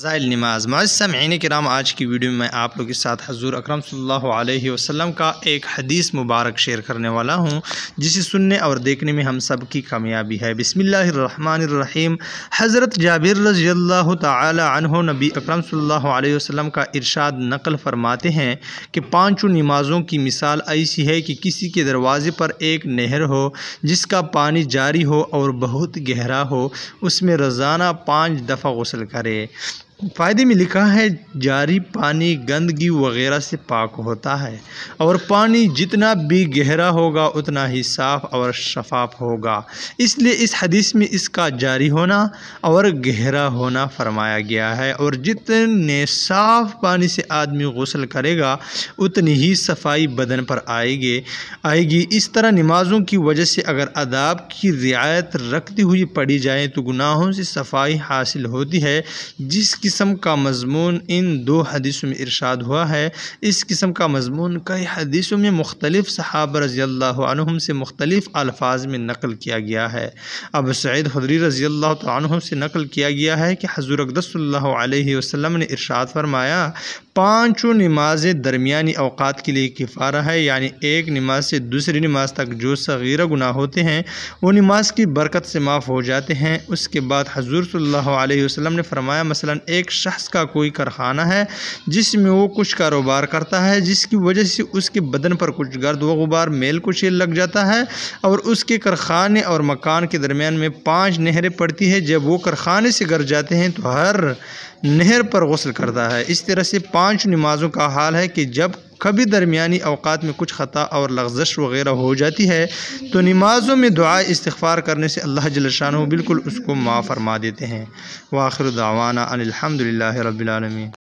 ज़ायल नमाज़ महीने के नाम आज की वीडियो में मैं आप लोगों के साथ हजूर अकरम सल्लल्लाहु अलैहि वसल्लम का एक हदीस मुबारक शेयर करने वाला हूं जिसे सुनने और देखने में हम सब की कामयाबी है बिसमीम हज़रत जाबिर रजी तहो नबी अकरम सल्लल्लाहु अलैहि वसल्लम का इरशाद नकल फरमाते हैं कि पाँचों नमाज़ों की मिसाल ऐसी है कि किसी के दरवाज़े पर एक नहर हो जिसका पानी जारी हो और बहुत गहरा हो उसमें रोज़ाना पाँच दफ़ा गसल करे फ़ायदे में लिखा है जारी पानी गंदगी वगैरह से पाक होता है और पानी जितना भी गहरा होगा उतना ही साफ़ और शफाफ होगा इसलिए इस हदीस में इसका जारी होना और गहरा होना फरमाया गया है और जितने साफ़ पानी से आदमी गसल करेगा उतनी ही सफाई बदन पर आएगी आएगी इस तरह नमाज़ों की वजह से अगर आदाब की रियायत रखती हुई पड़ी जाए तो गुनाहों से सफाई हासिल होती है जिस किस्म का मजमून इन दो हदीसों में इरशाद हुआ है इस किस्म का मजमून कई हदीसों में मुख्तलिफ़ सहाब रज़ी अल्लाम से मुख्तलिफ़ अल्फाज में नकल किया गया है अब सैद हदरी रज़ी अल्लाह से नकल किया गया है कि हजूर अकदसल्ला वसम ने इरशाद फरमाया पाँचों नमाजें दरमियानी अवकात के लिए किफ़ारा है यानी एक नमाज से दूसरी नमाज तक जो सगीरा गुनाह होते हैं वो नमाज की बरकत से माफ़ हो जाते हैं उसके बाद हजूर सल्लल्लाहु ने फरमाया मसला एक शख्स का कोई कारखाना है जिसमें वो कुछ कारोबार करता है जिसकी वजह से उसके बदन पर कुछ गर्द व गुबार मेल कुछ लग जाता है और उसके कारखाने और मकान के दरमियान में पाँच नहरें पड़ती है जब वो कारखाने से घर जाते हैं तो हर नहर पर गसल करता है इस तरह से पाँच पाँच नमाज़ों का हाल है कि जब कभी दरमियानी अवकात में कुछ ख़ता और लफ्ज़श वगैरह हो जाती है तो नमाज़ों में दुआ इस्तफ़ार करने से अल्लाह जलशान बिल्कुल उसको माँ फरमा देते हैं वाखिर दावाना अनिलहमदिल्ला रबीआलमी